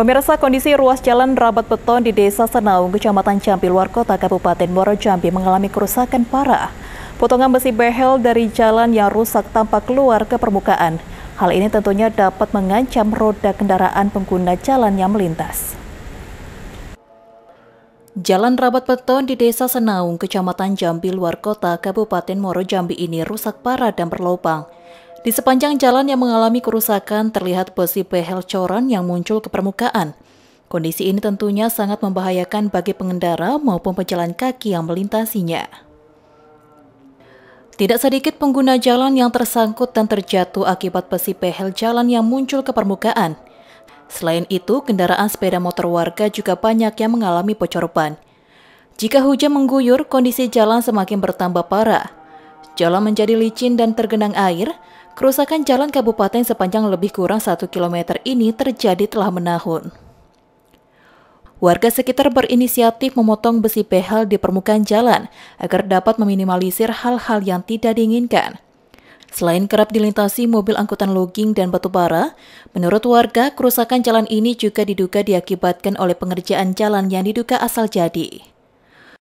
Pemirsa kondisi ruas jalan rabat beton di Desa Senaung, Kecamatan Jambi, luar kota Kabupaten Muaro Jambi mengalami kerusakan parah. Potongan besi behel dari jalan yang rusak tampak keluar ke permukaan. Hal ini tentunya dapat mengancam roda kendaraan pengguna jalan yang melintas. Jalan rabat beton di Desa Senaung, Kecamatan Jambi, luar kota Kabupaten Muaro Jambi ini rusak parah dan berlubang. Di sepanjang jalan yang mengalami kerusakan terlihat besi behel coran yang muncul ke permukaan. Kondisi ini tentunya sangat membahayakan bagi pengendara maupun pejalan kaki yang melintasinya. Tidak sedikit pengguna jalan yang tersangkut dan terjatuh akibat besi behel jalan yang muncul ke permukaan. Selain itu, kendaraan sepeda motor warga juga banyak yang mengalami bocor ban. Jika hujan mengguyur, kondisi jalan semakin bertambah parah. Jalan menjadi licin dan tergenang air, Kerusakan jalan kabupaten sepanjang lebih kurang 1 km ini terjadi telah menahun. Warga sekitar berinisiatif memotong besi behel di permukaan jalan agar dapat meminimalisir hal-hal yang tidak diinginkan. Selain kerap dilintasi mobil angkutan logging dan batu bara, menurut warga, kerusakan jalan ini juga diduga diakibatkan oleh pengerjaan jalan yang diduga asal jadi.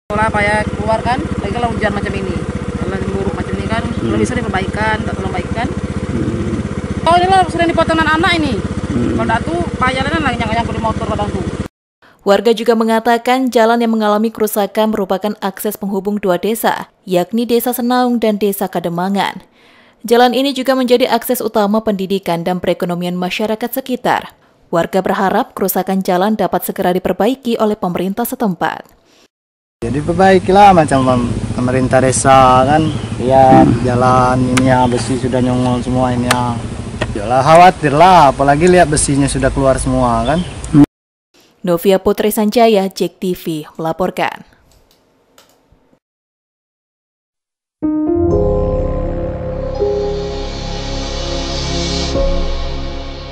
Kenapa ya keluar kan, lagi kalau hujan macam ini kan hmm. kalau bisa diperbaikan atau tolong hmm. oh ini loh sering dipotong anak-anak ini hmm. kalau datu payahnya lagi nyangkut di motor kadang tuh Warga juga mengatakan jalan yang mengalami kerusakan merupakan akses penghubung dua desa, yakni Desa Senaung dan Desa Kademangan. Jalan ini juga menjadi akses utama pendidikan dan perekonomian masyarakat sekitar. Warga berharap kerusakan jalan dapat segera diperbaiki oleh pemerintah setempat. Jadi perbaikilah macam pemerintah desa kan lihat jalan ini ya besi sudah nyongol semua ini ya Yalah khawatir lah apalagi lihat besinya sudah keluar semua kan Novia Putri Sanjaya, JEK TV, melaporkan.